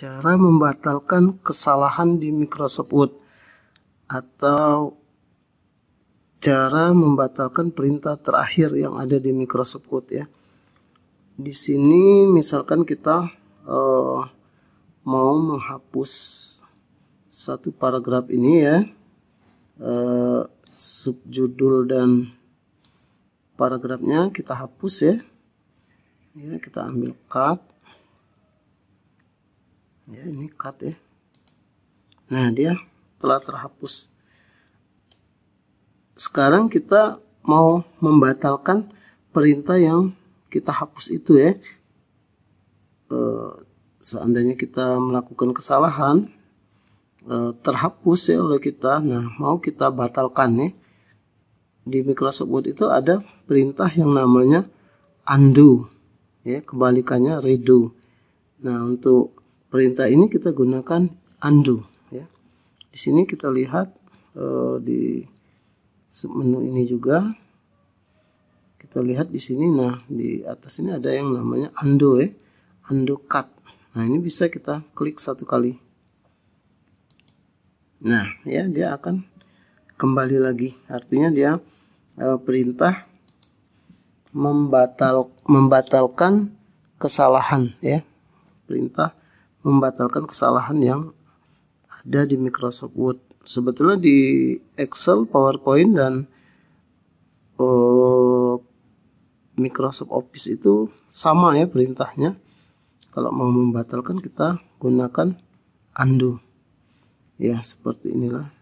cara membatalkan kesalahan di Microsoft Word atau cara membatalkan perintah terakhir yang ada di Microsoft Word ya. Di sini misalkan kita uh, mau menghapus satu paragraf ini ya, uh, subjudul dan paragrafnya kita hapus ya. Ya kita ambil cut ya ini cut ya nah dia telah terhapus sekarang kita mau membatalkan perintah yang kita hapus itu ya e, seandainya kita melakukan kesalahan e, terhapus ya oleh kita nah mau kita batalkan nih ya di Microsoft Word itu ada perintah yang namanya undo ya kebalikannya redo nah untuk perintah ini kita gunakan undo ya. Di sini kita lihat e, di menu ini juga kita lihat di sini nah di atas ini ada yang namanya undo ya. Undo cut. Nah, ini bisa kita klik satu kali. Nah, ya dia akan kembali lagi. Artinya dia e, perintah membatal membatalkan kesalahan ya. Perintah membatalkan kesalahan yang ada di Microsoft Word. Sebetulnya di Excel, PowerPoint dan uh, Microsoft Office itu sama ya perintahnya. Kalau mau membatalkan kita gunakan undo. Ya, seperti inilah.